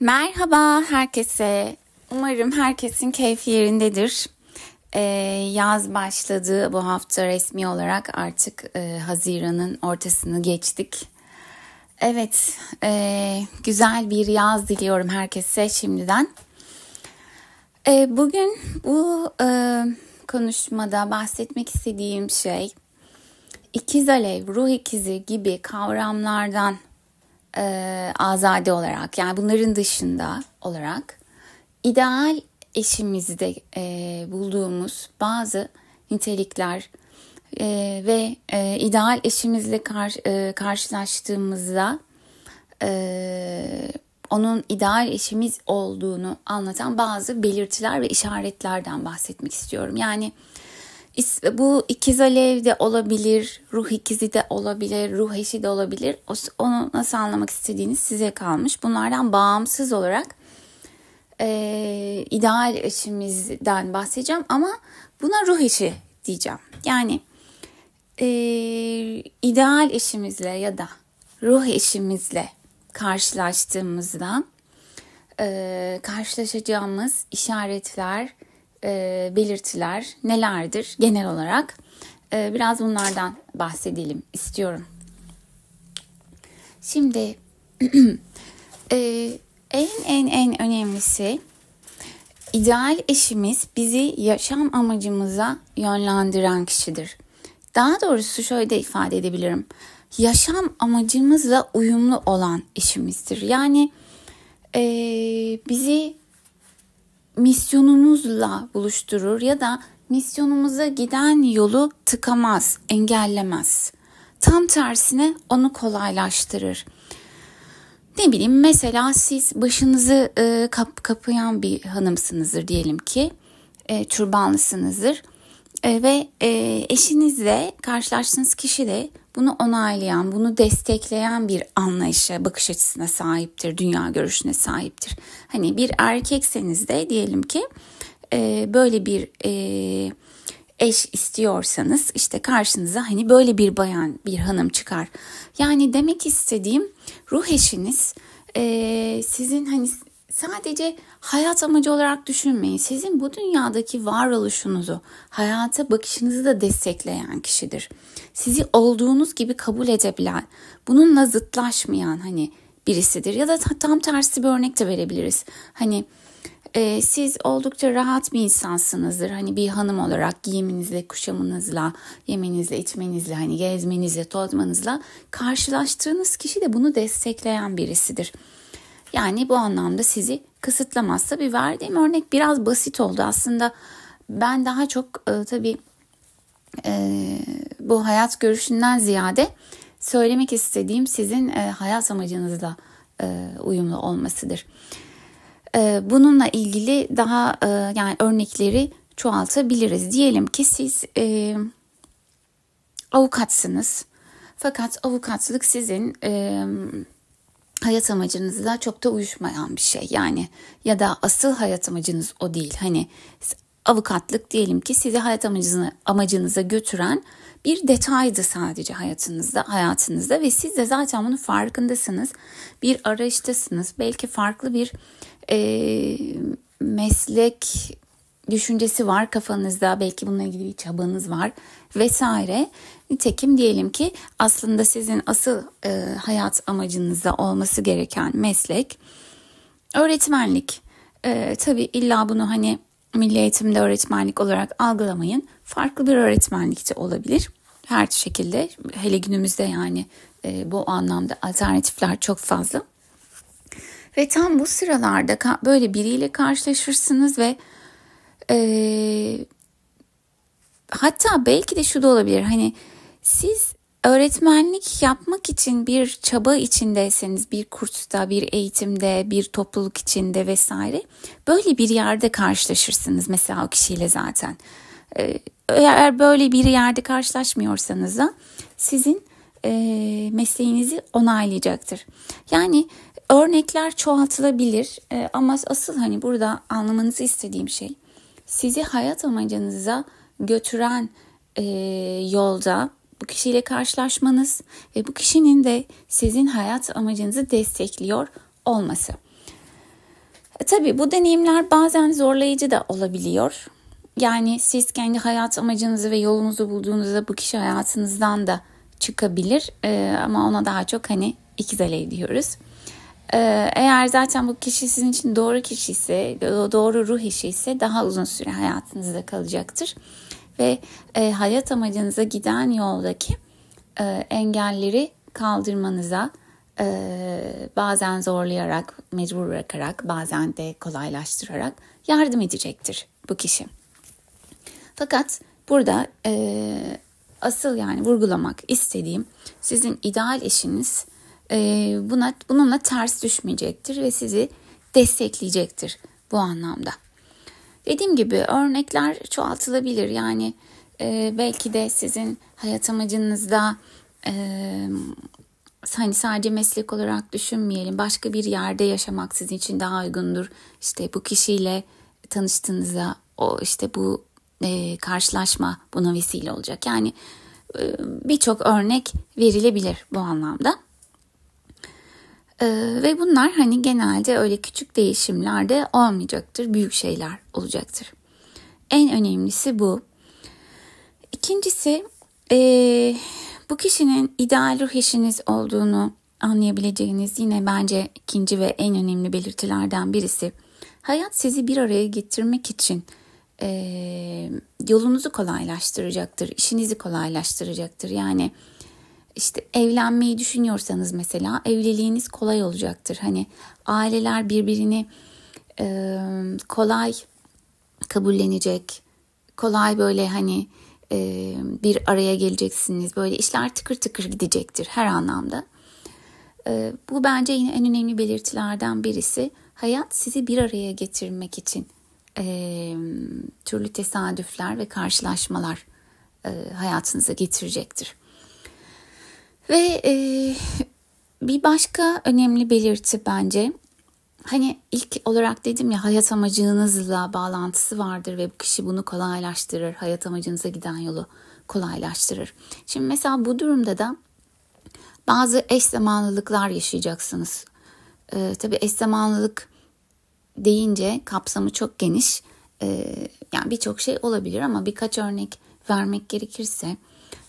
Merhaba herkese. Umarım herkesin keyfi yerindedir. Ee, yaz başladı bu hafta resmi olarak artık e, Haziran'ın ortasını geçtik. Evet, e, güzel bir yaz diliyorum herkese şimdiden. E, bugün bu e, konuşmada bahsetmek istediğim şey ikiz alev, ruh ikizi gibi kavramlardan e, azade olarak yani bunların dışında olarak ideal eşimizde e, bulduğumuz bazı nitelikler e, ve e, ideal eşimizle kar, e, karşılaştığımızda e, onun ideal eşimiz olduğunu anlatan bazı belirtiler ve işaretlerden bahsetmek istiyorum. Yani bu ikiz alev de olabilir, ruh ikizi de olabilir, ruh eşi de olabilir. Onu nasıl anlamak istediğiniz size kalmış. Bunlardan bağımsız olarak e, ideal eşimizden bahsedeceğim ama buna ruh eşi diyeceğim. Yani e, ideal eşimizle ya da ruh eşimizle karşılaştığımızda e, karşılaşacağımız işaretler e, belirtiler nelerdir genel olarak? E, biraz bunlardan bahsedelim istiyorum. Şimdi e, en en en önemlisi ideal eşimiz bizi yaşam amacımıza yönlendiren kişidir. Daha doğrusu şöyle de ifade edebilirim. Yaşam amacımızla uyumlu olan eşimizdir. Yani e, bizi misyonumuzla buluşturur ya da misyonumuza giden yolu tıkamaz, engellemez. Tam tersine onu kolaylaştırır. Ne bileyim mesela siz başınızı e, kap, kapayan bir hanımsınızdır diyelim ki. E, türbanlısınızdır. E, ve e, eşinizle karşılaştığınız kişi de bunu onaylayan, bunu destekleyen bir anlayışa, bakış açısına sahiptir, dünya görüşüne sahiptir. Hani bir erkekseniz de diyelim ki e, böyle bir e, eş istiyorsanız işte karşınıza hani böyle bir bayan, bir hanım çıkar. Yani demek istediğim ruh eşiniz e, sizin hani sadece hayat amacı olarak düşünmeyin. Sizin bu dünyadaki varoluşunuzu, hayata bakışınızı da destekleyen kişidir. Sizi olduğunuz gibi kabul edebilen, bununla zıtlaşmayan hani birisidir. Ya da tam tersi bir örnek de verebiliriz. Hani e, siz oldukça rahat bir insansınızdır. Hani bir hanım olarak giyiminizle, kuşamınızla, yemenizle, içmenizle, hani gezmenizle, tozmanızla karşılaştığınız kişi de bunu destekleyen birisidir. Yani bu anlamda sizi kısıtlamaz. Tabii verdiğim örnek biraz basit oldu. Aslında ben daha çok e, tabii e, bu hayat görüşünden ziyade söylemek istediğim sizin e, hayat amacınızla e, uyumlu olmasıdır. E, bununla ilgili daha e, yani örnekleri çoğaltabiliriz. Diyelim ki siz e, avukatsınız. Fakat avukatlık sizin e, hayat amacınızla çok da uyuşmayan bir şey. Yani ya da asıl hayat amacınız o değil. Hani avukatlık diyelim ki sizi hayat amacını amacınıza götüren bir detaydı sadece hayatınızda, hayatınızda ve siz de zaten bunun farkındasınız. Bir arayıştasınız. Belki farklı bir e, meslek düşüncesi var kafanızda. Belki bununla ilgili bir çabanız var vesaire. Nitekim diyelim ki aslında sizin asıl e, hayat amacınızda olması gereken meslek öğretmenlik. E, tabii illa bunu hani milli eğitimde öğretmenlik olarak algılamayın. Farklı bir öğretmenlik de olabilir. Her şekilde hele günümüzde yani e, bu anlamda alternatifler çok fazla. Ve tam bu sıralarda böyle biriyle karşılaşırsınız ve e, hatta belki de şu da olabilir. Hani siz öğretmenlik yapmak için bir çaba içindeyseniz bir kursta, bir eğitimde, bir topluluk içinde vesaire böyle bir yerde karşılaşırsınız mesela o kişiyle zaten. Ee, eğer böyle bir yerde karşılaşmıyorsanız da sizin e, mesleğinizi onaylayacaktır. Yani örnekler çoğaltılabilir e, ama asıl hani burada anlamanızı istediğim şey sizi hayat amacınıza götüren e, yolda bu kişiyle karşılaşmanız ve bu kişinin de sizin hayat amacınızı destekliyor olması. E, tabii bu deneyimler bazen zorlayıcı da olabiliyor. Yani siz kendi hayat amacınızı ve yolunuzu bulduğunuzda bu kişi hayatınızdan da çıkabilir. E, ama ona daha çok hani ikiz alev diyoruz. E, eğer zaten bu kişi sizin için doğru kişi ise, doğru ruh işi ise daha uzun süre hayatınızda kalacaktır ve e, hayat amacınıza giden yoldaki e, engelleri kaldırmanıza e, bazen zorlayarak, mecbur bırakarak, bazen de kolaylaştırarak yardım edecektir bu kişi. Fakat burada e, asıl yani vurgulamak istediğim sizin ideal eşiniz e, buna bununla ters düşmeyecektir ve sizi destekleyecektir bu anlamda. Dediğim gibi örnekler çoğaltılabilir. Yani e, belki de sizin hayat amacınızda e, hani sadece meslek olarak düşünmeyelim. Başka bir yerde yaşamak sizin için daha uygundur. İşte bu kişiyle tanıştığınızda o işte bu e, karşılaşma buna vesile olacak. Yani e, birçok örnek verilebilir bu anlamda. Ee, ve bunlar hani genelde öyle küçük değişimlerde olmayacaktır, büyük şeyler olacaktır. En önemlisi bu. İkincisi e, bu kişinin ideal ruh eşiniz olduğunu anlayabileceğiniz yine bence ikinci ve en önemli belirtilerden birisi. Hayat sizi bir araya getirmek için e, yolunuzu kolaylaştıracaktır, işinizi kolaylaştıracaktır. Yani işte evlenmeyi düşünüyorsanız mesela evliliğiniz kolay olacaktır. Hani aileler birbirini e, kolay kabullenecek, kolay böyle hani e, bir araya geleceksiniz. Böyle işler tıkır tıkır gidecektir her anlamda. E, bu bence yine en önemli belirtilerden birisi. Hayat sizi bir araya getirmek için e, türlü tesadüfler ve karşılaşmalar e, hayatınıza getirecektir. Ve e, bir başka önemli belirti bence hani ilk olarak dedim ya hayat amacınızla bağlantısı vardır ve bu kişi bunu kolaylaştırır. Hayat amacınıza giden yolu kolaylaştırır. Şimdi mesela bu durumda da bazı eş zamanlılıklar yaşayacaksınız. Ee, tabii eş zamanlılık deyince kapsamı çok geniş. Ee, yani birçok şey olabilir ama birkaç örnek vermek gerekirse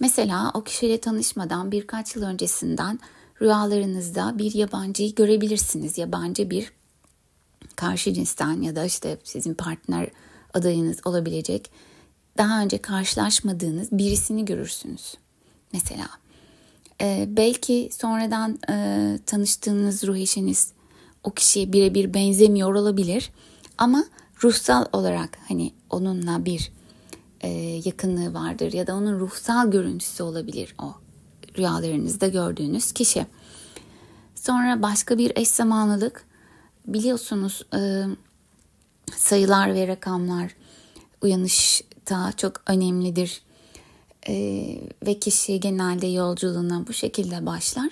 Mesela o kişiyle tanışmadan birkaç yıl öncesinden rüyalarınızda bir yabancıyı görebilirsiniz. Yabancı bir karşı cinsten ya da işte sizin partner adayınız olabilecek daha önce karşılaşmadığınız birisini görürsünüz. Mesela ee, belki sonradan e, tanıştığınız ruh eşiniz o kişiye birebir benzemiyor olabilir ama ruhsal olarak hani onunla bir e, yakınlığı vardır ya da onun ruhsal görüntüsü olabilir o rüyalarınızda gördüğünüz kişi. Sonra başka bir eş zamanlılık biliyorsunuz e, sayılar ve rakamlar uyanışta çok önemlidir e, ve kişi genelde yolculuğuna bu şekilde başlar.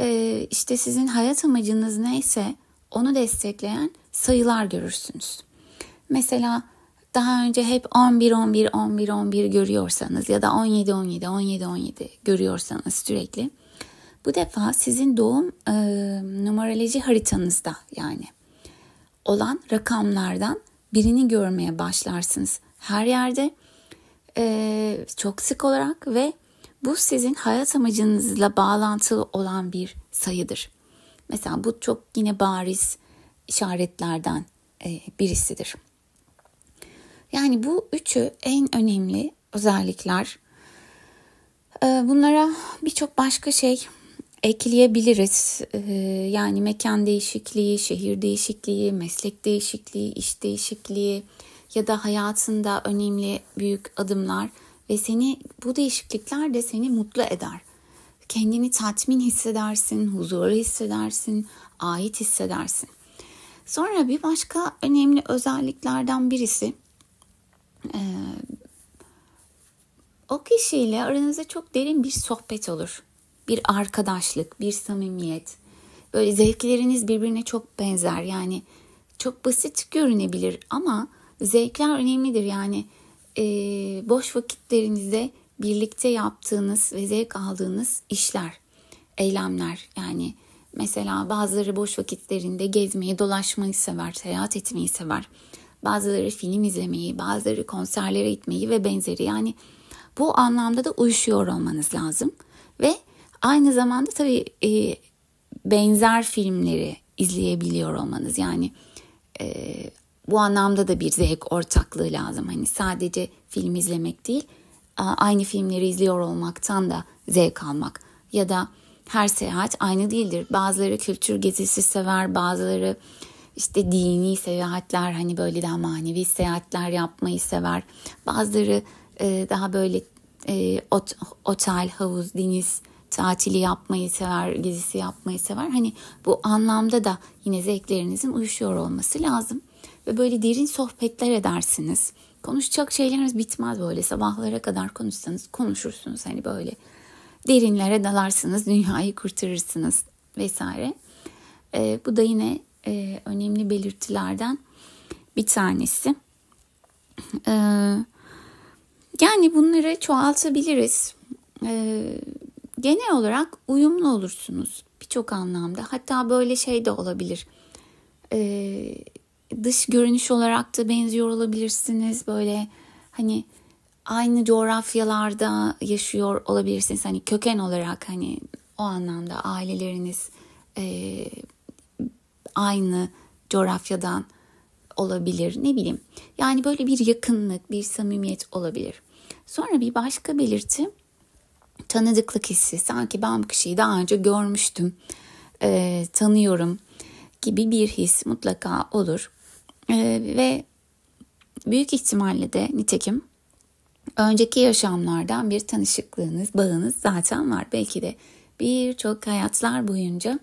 E, işte sizin hayat amacınız neyse onu destekleyen sayılar görürsünüz. Mesela daha önce hep 11 11 11 11 görüyorsanız ya da 17 17 17 17 görüyorsanız sürekli bu defa sizin doğum e, numaroloji haritanızda yani olan rakamlardan birini görmeye başlarsınız her yerde e, çok sık olarak ve bu sizin hayat amacınızla bağlantılı olan bir sayıdır. Mesela bu çok yine bariz işaretlerden e, birisidir. Yani bu üçü en önemli özellikler. Ee, bunlara birçok başka şey ekleyebiliriz. Ee, yani mekan değişikliği, şehir değişikliği, meslek değişikliği, iş değişikliği ya da hayatında önemli büyük adımlar ve seni bu değişiklikler de seni mutlu eder. Kendini tatmin hissedersin, huzurlu hissedersin, ait hissedersin. Sonra bir başka önemli özelliklerden birisi e, o kişiyle aranızda çok derin bir sohbet olur. Bir arkadaşlık, bir samimiyet. Böyle zevkleriniz birbirine çok benzer. Yani çok basit görünebilir ama zevkler önemlidir. Yani e, boş vakitlerinizde birlikte yaptığınız ve zevk aldığınız işler, eylemler. Yani mesela bazıları boş vakitlerinde gezmeyi, dolaşmayı sever, seyahat etmeyi sever. Bazıları film izlemeyi, bazıları konserlere gitmeyi ve benzeri. Yani bu anlamda da uyuşuyor olmanız lazım. Ve aynı zamanda tabii e, benzer filmleri izleyebiliyor olmanız. Yani e, bu anlamda da bir zevk ortaklığı lazım. Hani sadece film izlemek değil, aynı filmleri izliyor olmaktan da zevk almak. Ya da her seyahat aynı değildir. Bazıları kültür gezisi sever, bazıları işte dini seyahatler hani böyle daha manevi seyahatler yapmayı sever. Bazıları e, daha böyle e, ot, otel, havuz, deniz tatili yapmayı sever, gezisi yapmayı sever. Hani bu anlamda da yine zevklerinizin uyuşuyor olması lazım. Ve böyle derin sohbetler edersiniz. Konuşacak şeyleriniz bitmez böyle. Sabahlara kadar konuşsanız konuşursunuz hani böyle. Derinlere dalarsınız, dünyayı kurtarırsınız vesaire. E, bu da yine e, önemli belirtilerden bir tanesi. E, yani bunları çoğaltabiliriz. E, genel olarak uyumlu olursunuz birçok anlamda. Hatta böyle şey de olabilir. E, dış görünüş olarak da benziyor olabilirsiniz. Böyle hani aynı coğrafyalarda yaşıyor olabilirsiniz. Hani köken olarak hani o anlamda aileleriniz e, aynı coğrafyadan olabilir ne bileyim. Yani böyle bir yakınlık, bir samimiyet olabilir. Sonra bir başka belirti tanıdıklık hissi. Sanki ben bu kişiyi daha önce görmüştüm, e, tanıyorum gibi bir his mutlaka olur. E, ve büyük ihtimalle de nitekim önceki yaşamlardan bir tanışıklığınız, bağınız zaten var. Belki de birçok hayatlar boyunca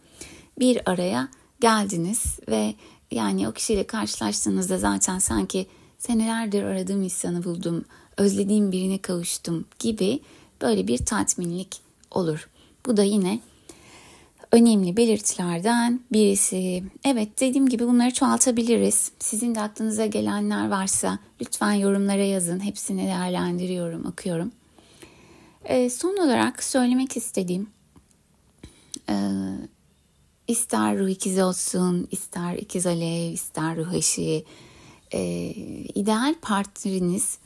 bir araya geldiniz ve yani o kişiyle karşılaştığınızda zaten sanki senelerdir aradığım insanı buldum, özlediğim birine kavuştum gibi böyle bir tatminlik olur. Bu da yine önemli belirtilerden birisi. Evet dediğim gibi bunları çoğaltabiliriz. Sizin de aklınıza gelenler varsa lütfen yorumlara yazın. Hepsini değerlendiriyorum, okuyorum. E, son olarak söylemek istediğim e, İster ruh ikizi olsun, ister ikiz alev, ister ruh eşi. Ee, ideal partneriniz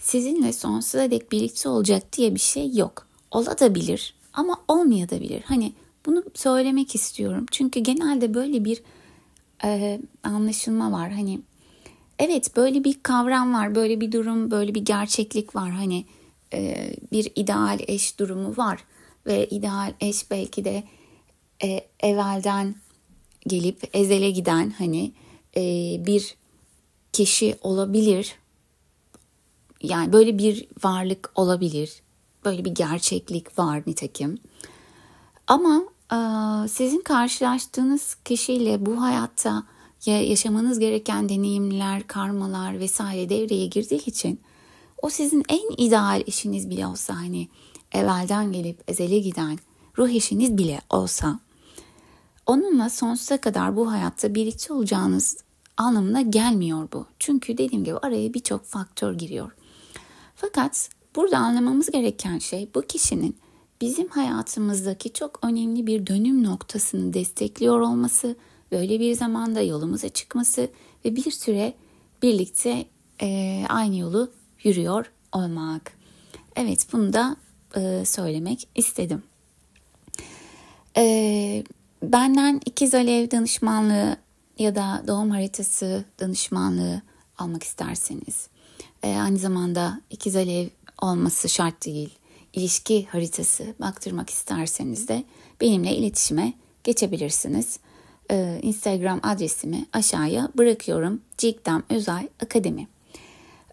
sizinle sonsuza dek birlikte olacak diye bir şey yok. Olabilir ama olmayabilir. Hani bunu söylemek istiyorum. Çünkü genelde böyle bir e, anlaşılma var. Hani evet böyle bir kavram var, böyle bir durum, böyle bir gerçeklik var. Hani e, bir ideal eş durumu var ve ideal eş belki de e, evvelden gelip ezele giden hani e, bir kişi olabilir. Yani böyle bir varlık olabilir. Böyle bir gerçeklik var nitekim. Ama e, sizin karşılaştığınız kişiyle bu hayatta ya yaşamanız gereken deneyimler, karmalar vesaire devreye girdiği için o sizin en ideal eşiniz bile olsa hani evvelden gelip ezele giden ruh eşiniz bile olsa Onunla sonsuza kadar bu hayatta birlikte olacağınız anlamına gelmiyor bu. Çünkü dediğim gibi araya birçok faktör giriyor. Fakat burada anlamamız gereken şey bu kişinin bizim hayatımızdaki çok önemli bir dönüm noktasını destekliyor olması, böyle bir zamanda yolumuza çıkması ve bir süre birlikte e, aynı yolu yürüyor olmak. Evet bunu da e, söylemek istedim. E, Benden ikiz alev danışmanlığı ya da doğum haritası danışmanlığı almak isterseniz. E, aynı zamanda ikiz alev olması şart değil. ilişki haritası baktırmak isterseniz de benimle iletişime geçebilirsiniz. E, Instagram adresimi aşağıya bırakıyorum. Cikdam Özay Akademi.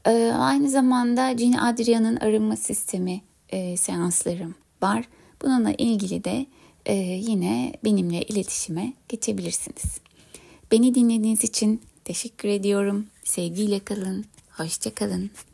E, aynı zamanda Cini Adria'nın arınma sistemi e, seanslarım var. Bununla ilgili de e, yine benimle iletişime geçebilirsiniz. Beni dinlediğiniz için teşekkür ediyorum. Sevgiyle kalın, hoşça kalın.